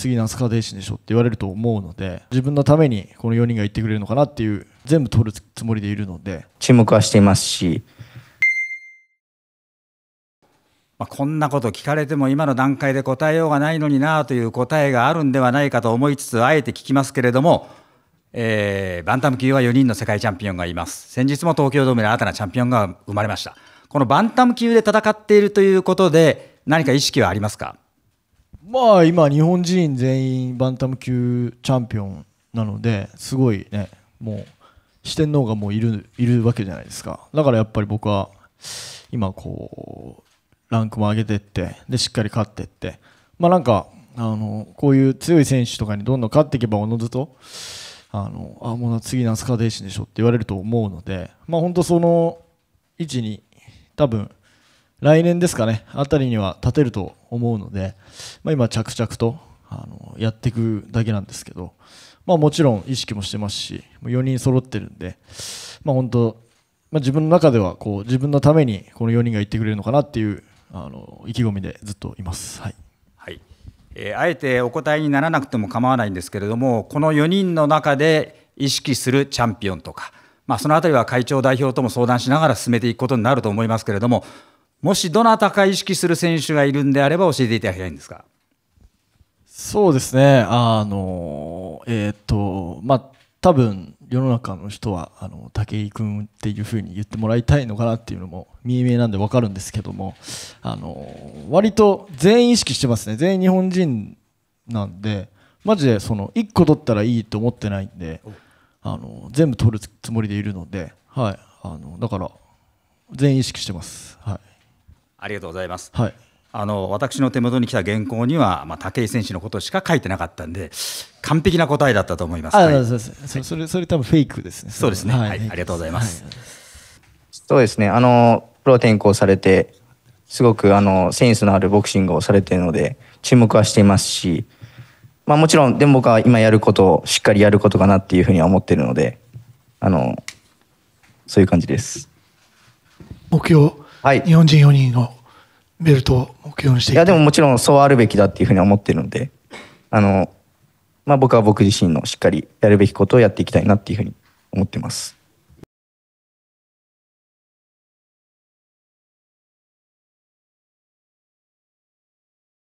次那須川電子でしょって言われると思うので自分のためにこの4人が言ってくれるのかなっていう全部取るつもりでいるので注目はしていますしまあ、こんなこと聞かれても今の段階で答えようがないのになという答えがあるんではないかと思いつつあえて聞きますけれども、えー、バンタム級は4人の世界チャンピオンがいます先日も東京ドームで新たなチャンピオンが生まれましたこのバンタム級で戦っているということで何か意識はありますかまあ今日本人全員バンタム級チャンピオンなのですごいねもう四天王がもういるいるわけじゃないですかだからやっぱり僕は今こうランクも上げてってでしっかり勝ってってまあなんかあのこういう強い選手とかにどんどん勝っていけばおのずとあのあもう次那須川天ンでしょって言われると思うのでまあ本当その位置に多分来年ですかね、あたりには立てると思うので、まあ、今、着々とあのやっていくだけなんですけど、まあ、もちろん意識もしてますし、4人揃ってるんで、まあ、本当、まあ、自分の中ではこう自分のためにこの4人がいってくれるのかなっていうあの意気込みでずっといます。はいあえてお答えにならなくても構わないんですけれども、この4人の中で意識するチャンピオンとか、まあ、そのあたりは会長代表とも相談しながら進めていくことになると思いますけれども、もしどなたか意識する選手がいるんであれば教えていただきたいんですかそうですね、あの、えっ、ー、と、まあ、多分世の中の人はあの武井君っていうふうに言ってもらいたいのかなっていうのも見え見えなんで分かるんですけどもあの割と全員意識してますね全員日本人なんでマジでその1個取ったらいいと思ってないんであの全部取るつもりでいるので、はい、あのだから全員意識してます。はいありがとうございます。はい、あの私の手元に来た原稿には、まあ、武井選手のことしか書いてなかったんで完璧な答えだったと思います。あ、はい、そうです、はそれそれ多分フェイクですね。そうですね。はい、はい、ありがとうございます。そうですね。あのプロ転向されてすごくあのセンスのあるボクシングをされているので注目はしていますし、まあ、もちろんでも僕は今やることをしっかりやることかなっていうふうには思っているのであのそういう感じです。目標はい、日本人4人のベルトを目標にしていやでももちろんそうあるべきだっていうふうに思ってるのであの、まあ、僕は僕自身のしっかりやるべきことをやっていきたいなっていうふうに思ってます。